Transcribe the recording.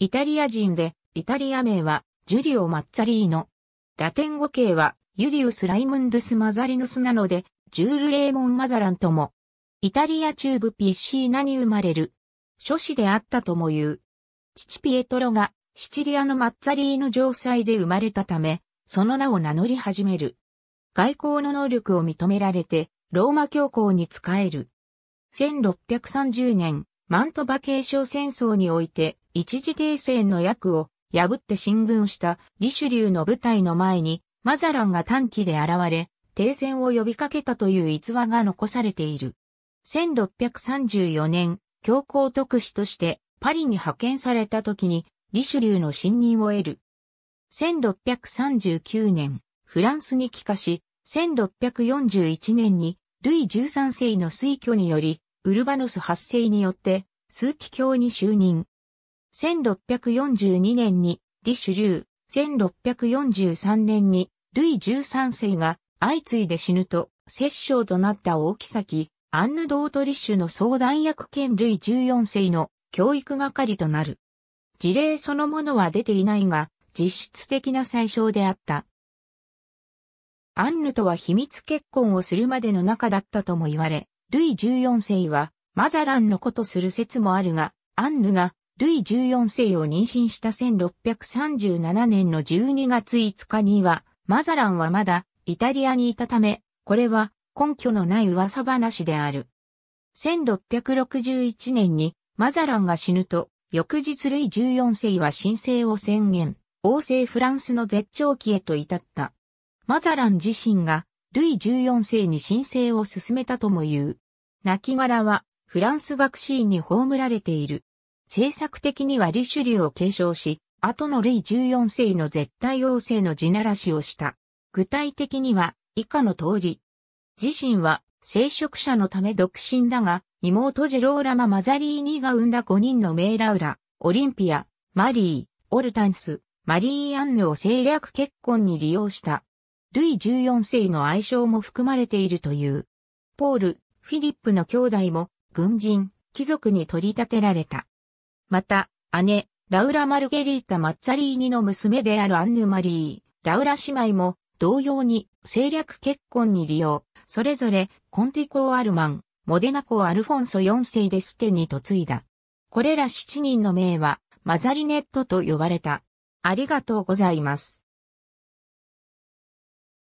イタリア人で、イタリア名は、ジュリオ・マッツァリーノ。ラテン語形は、ユリウス・ライムンドゥス・マザリヌスなので、ジュール・レーモン・マザランとも。イタリア中部ピッシーナに生まれる。諸子であったとも言う。父ピエトロが、シチリアのマッツァリーノ城塞で生まれたため、その名を名乗り始める。外交の能力を認められて、ローマ教皇に仕える。1630年、マントバ継承戦争において一時停戦の役を破って進軍したリシュリューの部隊の前にマザランが短期で現れ、停戦を呼びかけたという逸話が残されている。1634年、教皇特使としてパリに派遣された時にリシュリューの信任を得る。1639年、フランスに帰化し、1641年にルイ13世の推挙によりウルバノス発生によって、枢機卿に就任。1642年に、リシュ1643年に、ルイ13世が相次いで死ぬと、摂政となった大妃、アンヌ・ドートリッシュの相談役兼ルイ14世の教育係となる。事例そのものは出ていないが、実質的な最小であった。アンヌとは秘密結婚をするまでの仲だったとも言われ、ルイ14世は、マザランの子とする説もあるが、アンヌが、ルイ14世を妊娠した1637年の12月5日には、マザランはまだ、イタリアにいたため、これは、根拠のない噂話である。1661年に、マザランが死ぬと、翌日ルイ14世は申請を宣言、王政フランスの絶頂期へと至った。マザラン自身がルイ14世に申請を進めたとも言う。亡骸はフランス学士院に葬られている。政策的にはリシュリュを継承し、後のルイ14世の絶対王政の地ならしをした。具体的には以下の通り。自身は聖職者のため独身だが、妹ジェローラマ・マザリーニが生んだ5人のメイラウラ、オリンピア、マリー、オルタンス、マリー・アンヌを政略結婚に利用した。ルイ14世の愛称も含まれているという。ポール、フィリップの兄弟も軍人、貴族に取り立てられた。また、姉、ラウラ・マルゲリータ・マッツァリーニの娘であるアンヌ・マリー、ラウラ姉妹も同様に政略結婚に利用、それぞれコンティコ・アルマン、モデナコ・アルフォンソ4世でステに嫁いだ。これら7人の名はマザリネットと呼ばれた。ありがとうございます。